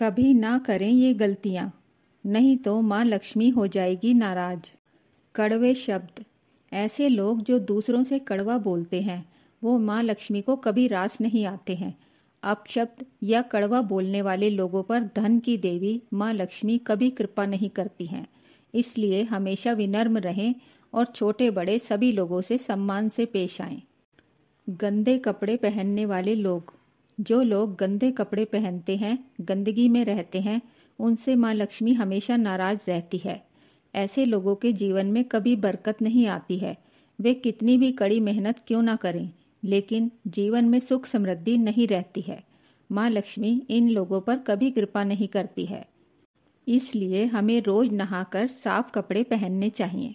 कभी ना करें ये गलतियाँ नहीं तो माँ लक्ष्मी हो जाएगी नाराज कड़वे शब्द ऐसे लोग जो दूसरों से कड़वा बोलते हैं वो माँ लक्ष्मी को कभी रास नहीं आते हैं अपशब्द या कड़वा बोलने वाले लोगों पर धन की देवी माँ लक्ष्मी कभी कृपा नहीं करती हैं इसलिए हमेशा विनर्म रहें और छोटे बड़े सभी लोगों से सम्मान से पेश आएं गंदे कपड़े पहनने वाले लोग जो लोग गंदे कपड़े पहनते हैं गंदगी में रहते हैं उनसे माँ लक्ष्मी हमेशा नाराज रहती है ऐसे लोगों के जीवन में कभी बरकत नहीं आती है वे कितनी भी कड़ी मेहनत क्यों ना करें लेकिन जीवन में सुख समृद्धि नहीं रहती है माँ लक्ष्मी इन लोगों पर कभी कृपा नहीं करती है इसलिए हमें रोज नहाकर साफ कपड़े पहनने चाहिए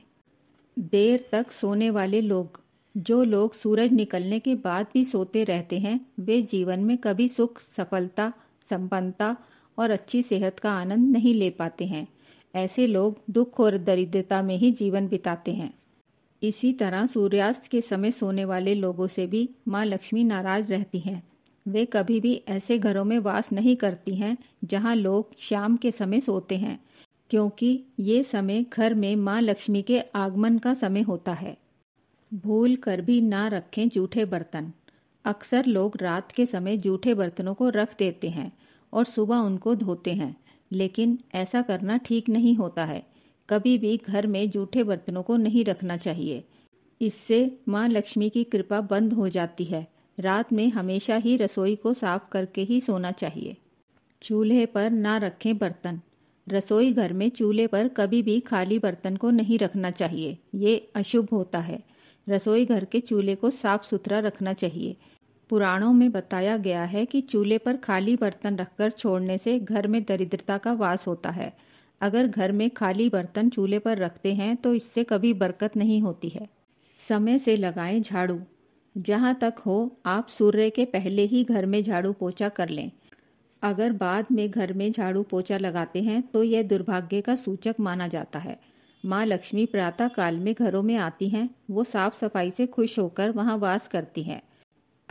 देर तक सोने वाले लोग जो लोग सूरज निकलने के बाद भी सोते रहते हैं वे जीवन में कभी सुख सफलता संपन्नता और अच्छी सेहत का आनंद नहीं ले पाते हैं ऐसे लोग दुख और दरिद्रता में ही जीवन बिताते हैं इसी तरह सूर्यास्त के समय सोने वाले लोगों से भी माँ लक्ष्मी नाराज रहती हैं वे कभी भी ऐसे घरों में वास नहीं करती हैं जहाँ लोग शाम के समय सोते हैं क्योंकि ये समय घर में माँ लक्ष्मी के आगमन का समय होता है भूल कर भी ना रखें जूठे बर्तन अक्सर लोग रात के समय जूठे बर्तनों को रख देते हैं और सुबह उनको धोते हैं लेकिन ऐसा करना ठीक नहीं होता है कभी भी घर में जूठे बर्तनों को नहीं रखना चाहिए इससे माँ लक्ष्मी की कृपा बंद हो जाती है रात में हमेशा ही रसोई को साफ करके ही सोना चाहिए चूल्हे पर ना रखें बर्तन रसोई घर में चूल्हे पर कभी भी खाली बर्तन को नहीं रखना चाहिए ये अशुभ होता है रसोई घर के चूल्हे को साफ सुथरा रखना चाहिए पुराणों में बताया गया है कि चूल्हे पर खाली बर्तन रखकर छोड़ने से घर में दरिद्रता का वास होता है अगर घर में खाली बर्तन चूल्हे पर रखते हैं तो इससे कभी बरकत नहीं होती है समय से लगाएं झाड़ू जहाँ तक हो आप सूर्य के पहले ही घर में झाड़ू पोछा कर लें अगर बाद में घर में झाड़ू पोछा लगाते हैं तो यह दुर्भाग्य का सूचक माना जाता है माँ लक्ष्मी प्रातः काल में घरों में आती हैं वो साफ सफाई से खुश होकर वहाँ वास करती हैं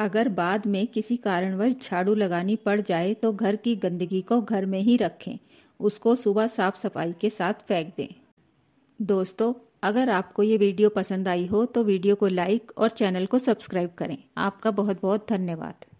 अगर बाद में किसी कारणवश झाड़ू लगानी पड़ जाए तो घर की गंदगी को घर में ही रखें उसको सुबह साफ सफाई के साथ फेंक दें दोस्तों अगर आपको ये वीडियो पसंद आई हो तो वीडियो को लाइक और चैनल को सब्सक्राइब करें आपका बहुत बहुत धन्यवाद